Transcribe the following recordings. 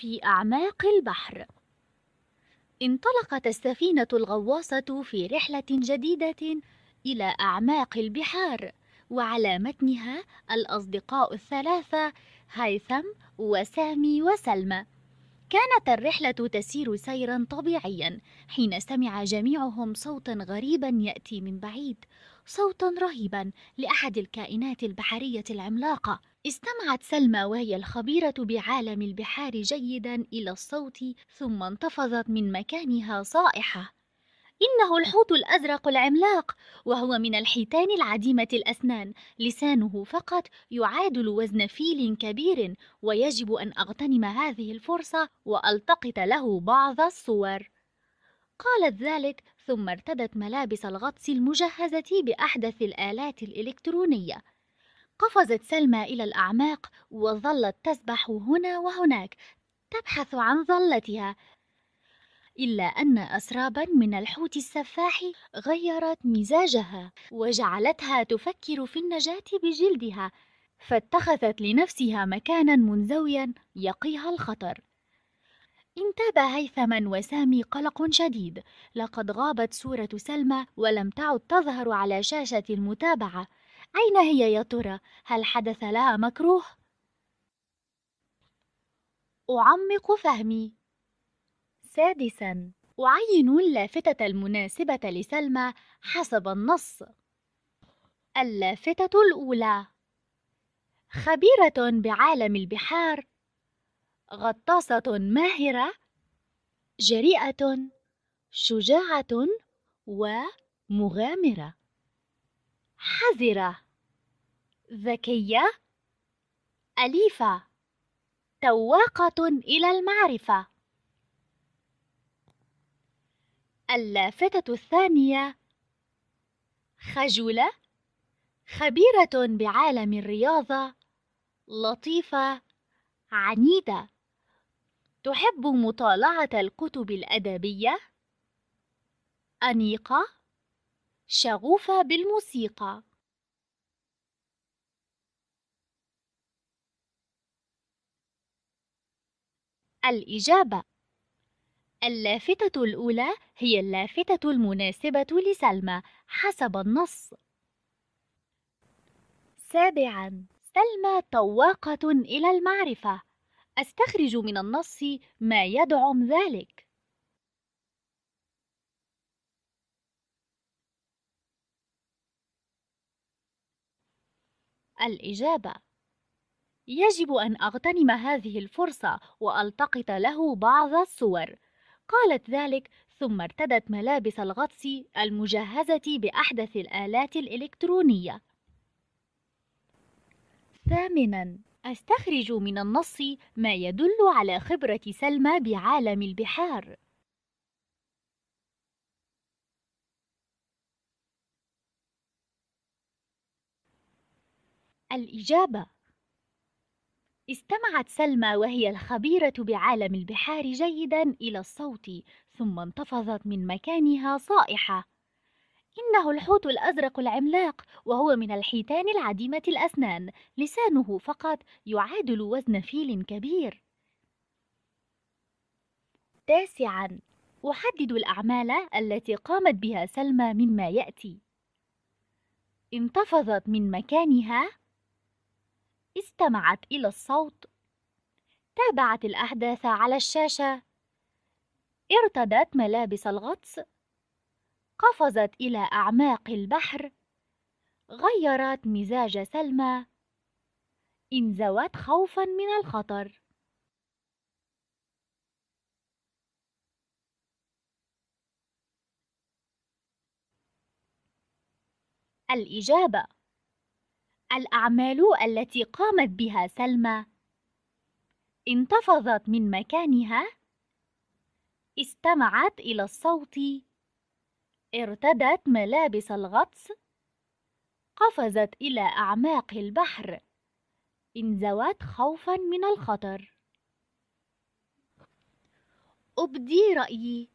في أعماق البحر انطلقت السفينة الغواصة في رحلة جديدة إلى أعماق البحار وعلى متنها الأصدقاء الثلاثة هيثم وسامي وسلمى كانت الرحلة تسير سيرا طبيعيا حين سمع جميعهم صوتا غريبا يأتي من بعيد صوتا رهيبا لأحد الكائنات البحرية العملاقة استمعت سلمى وهي الخبيرة بعالم البحار جيدا إلى الصوت ثم انتفضت من مكانها صائحة إنه الحوت الأزرق العملاق وهو من الحيتان العديمة الأسنان لسانه فقط يعادل وزن فيل كبير ويجب أن أغتنم هذه الفرصة وألتقط له بعض الصور قالت ذلك ثم ارتدت ملابس الغطس المجهزة بأحدث الآلات الإلكترونية قفزت سلمى إلى الأعماق وظلت تسبح هنا وهناك تبحث عن ظلتها إلا أن أسرابا من الحوت السفاح غيرت مزاجها وجعلتها تفكر في النجاة بجلدها فاتخذت لنفسها مكانا منزويا يقيها الخطر انتاب هيثما وسامي قلق شديد لقد غابت صورة سلمى ولم تعد تظهر على شاشة المتابعة أين هي يا ترى؟ هل حدث لها مكروه؟ أعمق فهمي سادساً أعين اللافتة المناسبة لسلمى حسب النص اللافتة الأولى خبيرة بعالم البحار غطاسة ماهرة جريئة شجاعة ومغامرة حذرة ذكية أليفة تواقة إلى المعرفة اللافتة الثانية خجولة خبيرة بعالم الرياضة لطيفة عنيدة تحب مطالعة الكتب الأدبية أنيقة شغوفة بالموسيقى الإجابة اللافتة الأولى هي اللافتة المناسبة لسلمى حسب النص سابعاً سلمى طواقة إلى المعرفة أستخرج من النص ما يدعم ذلك الإجابة يجب أن أغتنم هذه الفرصة وألتقط له بعض الصور قالت ذلك ثم ارتدت ملابس الغطس المجهزة بأحدث الآلات الإلكترونية ثامناً أستخرج من النص ما يدل على خبرة سلمى بعالم البحار الإجابة استمعت سلمى وهي الخبيرة بعالم البحار جيدا إلى الصوت ثم انتفضت من مكانها صائحة إنه الحوت الأزرق العملاق وهو من الحيتان العديمة الأسنان لسانه فقط يعادل وزن فيل كبير تاسعا أحدد الأعمال التي قامت بها سلمى مما يأتي انتفضت من مكانها استمعت إلى الصوت تابعت الأحداث على الشاشة ارتدت ملابس الغطس قفزت إلى أعماق البحر غيرت مزاج سلمى انزوت خوفا من الخطر الإجابة الأعمال التي قامت بها سلمى انتفضت من مكانها استمعت إلى الصوت ارتدت ملابس الغطس قفزت إلى أعماق البحر انزوت خوفا من الخطر أبدي رأيي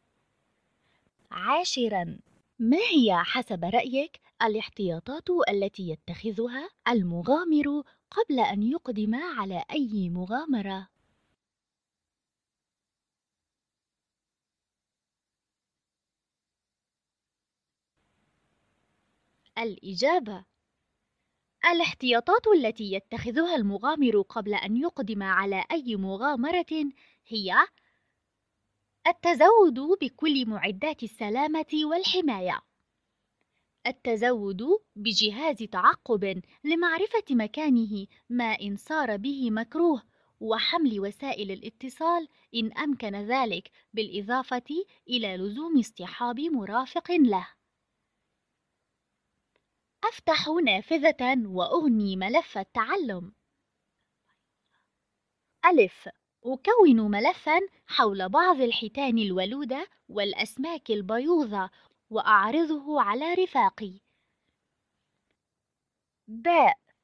عاشرا ما هي حسب رأيك الاحتياطات التي يتخذها المغامر قبل أن يقدم على أي مغامرة الإجابة الاحتياطات التي يتخذها المغامر قبل أن يقدم على أي مغامرة هي التزود بكل معدات السلامة والحماية التزود بجهاز تعقب لمعرفة مكانه ما إن صار به مكروه وحمل وسائل الاتصال إن أمكن ذلك بالإضافة إلى لزوم اصطحاب مرافق له أفتح نافذة وأغني ملف التعلم ألف أكون ملفا حول بعض الحيتان الولودة والأسماك البيوضة وأعرضه على رفاقي ب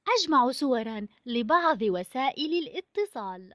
أجمع صورا لبعض وسائل الاتصال